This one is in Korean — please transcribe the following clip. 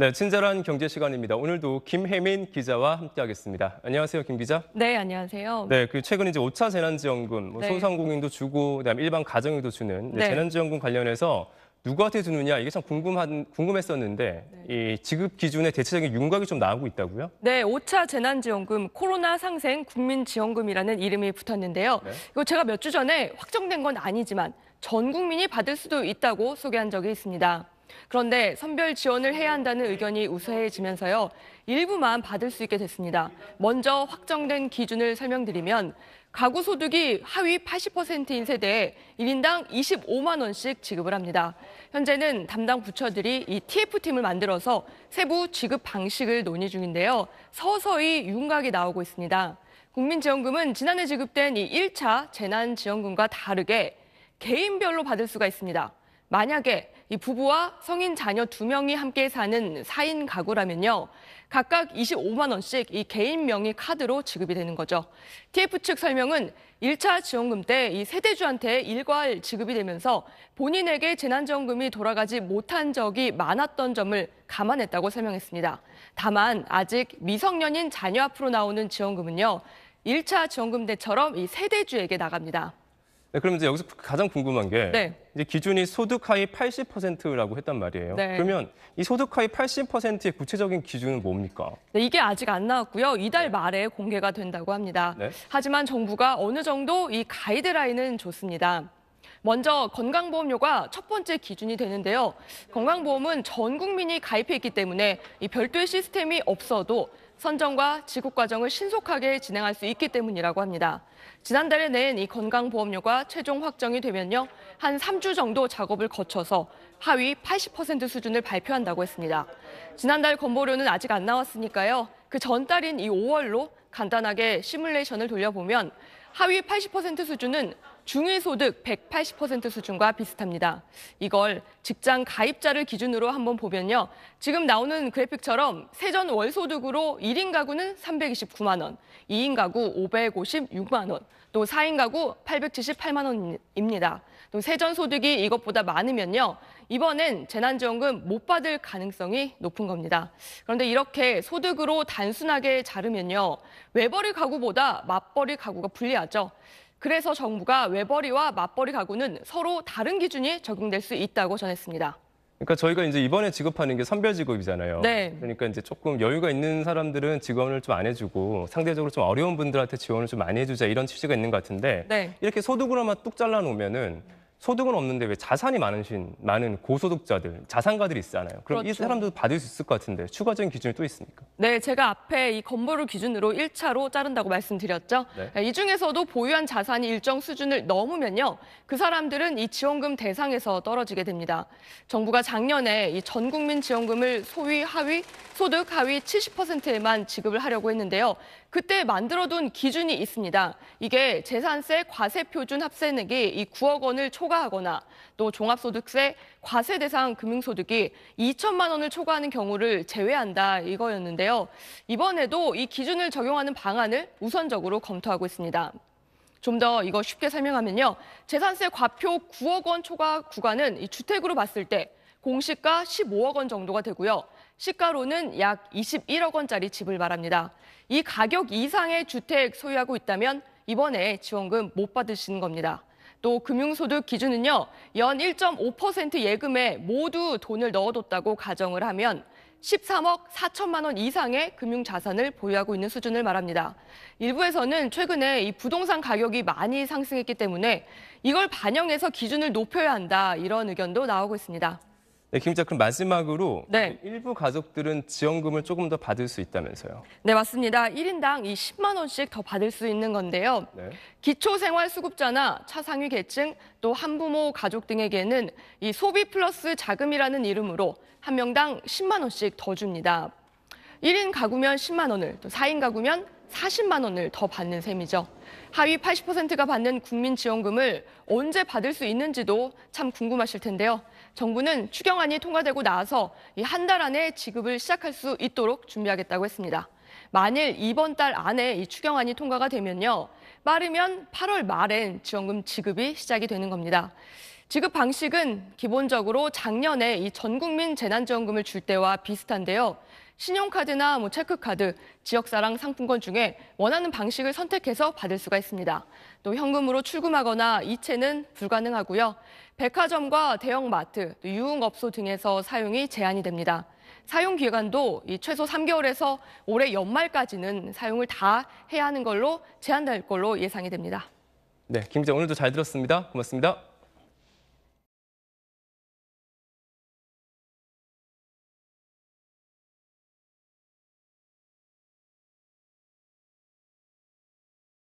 네, 친절한 경제 시간입니다. 오늘도 김혜민 기자와 함께하겠습니다. 안녕하세요, 김 기자. 네, 안녕하세요. 네, 그 최근 이제 5차 재난지원금, 뭐 네. 소상공인도 주고, 그다음 일반 가정에도 주는 네. 재난지원금 관련해서 누구한테 주느냐 이게 참 궁금한 궁금했었는데 네. 이 지급 기준에 대체적인 윤곽이 좀 나오고 있다고요? 네, 5차 재난지원금 코로나 상생 국민지원금이라는 이름이 붙었는데요. 네. 이거 제가 몇 주 전에 확정된 건 아니지만 전 국민이 받을 수도 있다고 소개한 적이 있습니다. 그런데 선별 지원을 해야 한다는 의견이 우세해지면서요. 일부만 받을 수 있게 됐습니다. 먼저 확정된 기준을 설명드리면 가구 소득이 하위 80%인 세대에 1인당 25만 원씩 지급을 합니다. 현재는 담당 부처들이 이 TF팀을 만들어서 세부 지급 방식을 논의 중인데요. 서서히 윤곽이 나오고 있습니다. 국민지원금은 지난해 지급된 이 1차 재난지원금과 다르게 개인별로 받을 수가 있습니다. 만약에 이 부부와 성인 자녀 두명이 함께 사는 4인 가구라면요. 각각 25만 원씩 이 개인 명의 카드로 지급이 되는 거죠. TF 측 설명은 1차 지원금 때 이 세대주한테 일괄 지급이 되면서 본인에게 재난지원금이 돌아가지 못한 적이 많았던 점을 감안했다고 설명했습니다. 다만 아직 미성년인 자녀 앞으로 나오는 지원금은요. 1차 지원금 대처럼이 세대주에게 나갑니다. 네, 그럼 이제 여기서 가장 궁금한 게 네. 이제 기준이 소득 하위 80%라고 했단 말이에요. 네. 그러면 이 소득 하위 80%의 구체적인 기준은 뭡니까? 네, 이게 아직 안 나왔고요. 이달 네. 말에 공개가 된다고 합니다. 네. 하지만 정부가 어느 정도 이 가이드라인은 좋습니다 먼저 건강보험료가 첫 번째 기준이 되는데요. 건강보험은 전 국민이 가입했기 때문에 이 별도의 시스템이 없어도 선정과 지급 과정을 신속하게 진행할 수 있기 때문이라고 합니다. 지난달에 낸 이 건강보험료가 최종 확정이 되면요. 한 3주 정도 작업을 거쳐서 하위 80% 수준을 발표한다고 했습니다. 지난달 건보료는 아직 안 나왔으니까요. 그 전달인 이 5월로 간단하게 시뮬레이션을 돌려보면 하위 80% 수준은 중위소득 180% 수준과 비슷합니다. 이걸 직장 가입자를 기준으로 한번 보면요. 지금 나오는 그래픽처럼 세전 월소득으로 1인 가구는 329만 원, 2인 가구 556만 원, 또 4인 가구 878만 원입니다. 또 세전 소득이 이것보다 많으면요. 이번엔 재난지원금 못 받을 가능성이 높은 겁니다. 그런데 이렇게 소득으로 단순하게 자르면요. 외벌이 가구보다 맞벌이 가구가 불리하죠. 그래서 정부가 외벌이와 맞벌이 가구는 서로 다른 기준이 적용될 수 있다고 전했습니다. 그러니까 저희가 이제 이번에 지급하는 게 선별 지급이잖아요. 네. 그러니까 이제 조금 여유가 있는 사람들은 지원을 좀 안 해주고 상대적으로 좀 어려운 분들한테 지원을 좀 많이 해주자 이런 취지가 있는 것 같은데 네. 이렇게 소득으로만 뚝 잘라놓으면은 소득은 없는데 왜 자산이 많으신 많은 고소득자들, 자산가들이 있잖아요. 그럼 이 그렇죠. 사람들도 받을 수 있을 것 같은데 추가적인 기준이 또 있습니까? 네, 제가 앞에 이 건보를 기준으로 1차로 자른다고 말씀드렸죠. 네. 네. 이 중에서도 보유한 자산이 일정 수준을 넘으면요. 그 사람들은 이 지원금 대상에서 떨어지게 됩니다. 정부가 작년에 이 전 국민 지원금을 소위 하위, 소득 하위 70%에만 지급을 하려고 했는데요. 그때 만들어둔 기준이 있습니다. 이게 재산세 과세 표준 합세액이 이 9억 원을 초과 초과하거나 또 종합소득세 과세 대상 금융소득이 2천만 원을 초과하는 경우를 제외한다 이거였는데요. 이번에도 이 기준을 적용하는 방안을 우선적으로 검토하고 있습니다. 좀 더 이거 쉽게 설명하면요. 재산세 과표 9억 원 초과 구간은 주택으로 봤을 때 공시가 15억 원 정도가 되고요. 시가로는 약 21억 원짜리 집을 말합니다. 이 가격 이상의 주택 소유하고 있다면 이번에 지원금 못 받으시는 겁니다. 또 금융소득 기준은요, 연 1.5% 예금에 모두 돈을 넣어뒀다고 가정을 하면 13억 4천만 원 이상의 금융 자산을 보유하고 있는 수준을 말합니다. 일부에서는 최근에 이 부동산 가격이 많이 상승했기 때문에 이걸 반영해서 기준을 높여야 한다 이런 의견도 나오고 있습니다. 네, 김 작가 마지막으로 네. 일부 가족들은 지원금을 조금 더 받을 수 있다면서요. 네, 맞습니다. 1인당 이 10만 원씩 더 받을 수 있는 건데요. 네. 기초생활수급자나 차상위 계층 또 한부모 가족 등에게는 이 소비 플러스 자금이라는 이름으로 한 명당 10만 원씩 더 줍니다. 1인 가구면 10만 원을 또 4인 가구면 40만 원을 더 받는 셈이죠. 하위 80%가 받는 국민 지원금을 언제 받을 수 있는지도 참 궁금하실 텐데요. 정부는 추경안이 통과되고 나서 한 달 안에 지급을 시작할 수 있도록 준비하겠다고 했습니다. 만일 이번 달 안에 이 추경안이 통과가 되면요. 빠르면 8월 말엔 지원금 지급이 시작이 되는 겁니다. 지급 방식은 기본적으로 작년에 이 전국민 재난지원금을 줄 때와 비슷한데요. 신용카드나 뭐 체크카드, 지역사랑 상품권 중에 원하는 방식을 선택해서 받을 수가 있습니다. 또 현금으로 출금하거나 이체는 불가능하고요. 백화점과 대형마트, 유흥업소 등에서 사용이 제한이 됩니다. 사용 기간도 최소 3개월에서 올해 연말까지는 사용을 다 해야 하는 걸로 제한될 걸로 예상이 됩니다. 네, 김 기자 오늘도 잘 들었습니다. 고맙습니다.